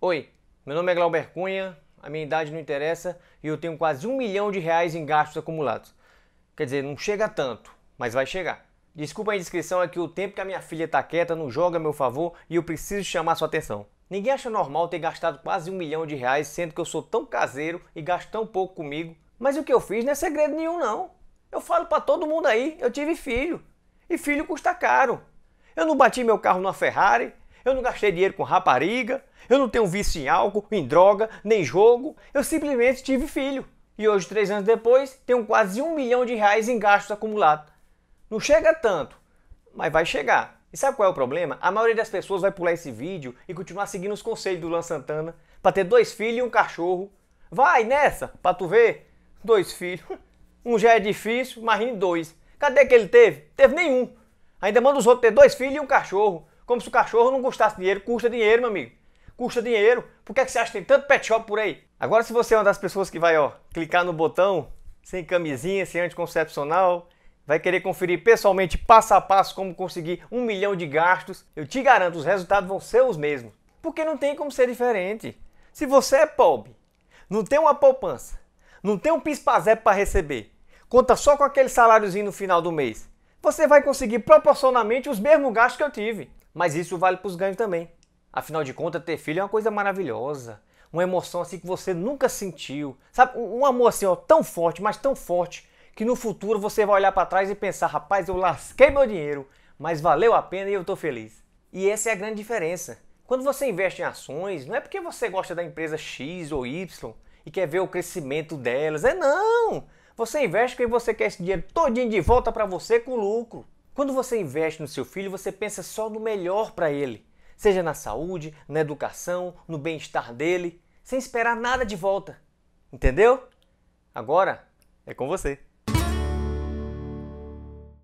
Oi, meu nome é Glauber Cunha, a minha idade não interessa e eu tenho quase um milhão de reais em gastos acumulados. Quer dizer, não chega tanto, mas vai chegar. Desculpa a indiscrição, é que o tempo que a minha filha está quieta não joga a meu favor e eu preciso chamar sua atenção. Ninguém acha normal ter gastado quase um milhão de reais, sendo que eu sou tão caseiro e gasto tão pouco comigo. Mas o que eu fiz não é segredo nenhum, não. Eu falo para todo mundo aí, eu tive filho. E filho custa caro. Eu não bati meu carro numa Ferrari, eu não gastei dinheiro com rapariga, eu não tenho vício em álcool, em droga, nem jogo. Eu simplesmente tive filho. E hoje, três anos depois, tenho quase um milhão de reais em gastos acumulados. Não chega tanto, mas vai chegar. E sabe qual é o problema? A maioria das pessoas vai pular esse vídeo e continuar seguindo os conselhos do Lan Santana para ter dois filhos e um cachorro. Vai nessa, pra tu ver. Dois filhos. Um já é difícil, imagine dois. Cadê que ele teve? Teve nenhum. Ainda manda os outros ter dois filhos e um cachorro. Como se o cachorro não custasse dinheiro. Custa dinheiro, meu amigo. Custa dinheiro. Por que, é que você acha que tem tanto pet shop por aí? Agora, se você é uma das pessoas que vai ó, clicar no botão, sem camisinha, sem anticoncepcional, vai querer conferir pessoalmente, passo a passo, como conseguir um milhão de gastos, eu te garanto, os resultados vão ser os mesmos. Porque não tem como ser diferente. Se você é pobre, não tem uma poupança, não tem um pispazep para receber, conta só com aquele saláriozinho no final do mês, você vai conseguir proporcionalmente os mesmos gastos que eu tive. Mas isso vale para os ganhos também. Afinal de contas, ter filho é uma coisa maravilhosa. Uma emoção assim que você nunca sentiu. Sabe, um amor assim, ó, tão forte, mas tão forte, que no futuro você vai olhar para trás e pensar: rapaz, eu lasquei meu dinheiro, mas valeu a pena e eu estou feliz. E essa é a grande diferença. Quando você investe em ações, não é porque você gosta da empresa X ou Y e quer ver o crescimento delas. É não! Você investe porque você quer esse dinheiro todinho de volta para você com lucro. Quando você investe no seu filho, você pensa só no melhor para ele, seja na saúde, na educação, no bem-estar dele, sem esperar nada de volta. Entendeu? Agora é com você.